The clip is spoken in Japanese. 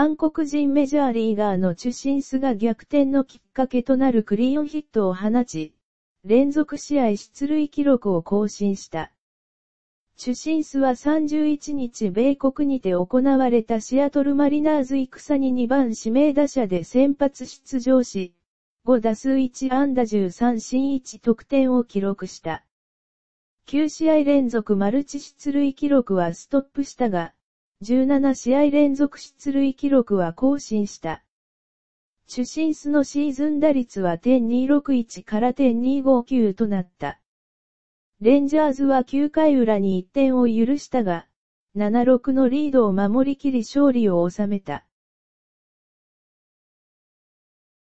韓国人メジャーリーガーの中心スが逆転のきっかけとなるクリーンヒットを放ち、連続試合出塁記録を更新した。シンスは31日米国にて行われたシアトルマリナーズ戦に2番指名打者で先発出場し、5打数1安打13新1得点を記録した。9試合連続マルチ出塁記録はストップしたが、17試合連続出塁記録は更新した。主審スのシーズン打率は点261から点259となった。レンジャーズは9回裏に1点を許したが、7-6のリードを守りきり勝利を収めた。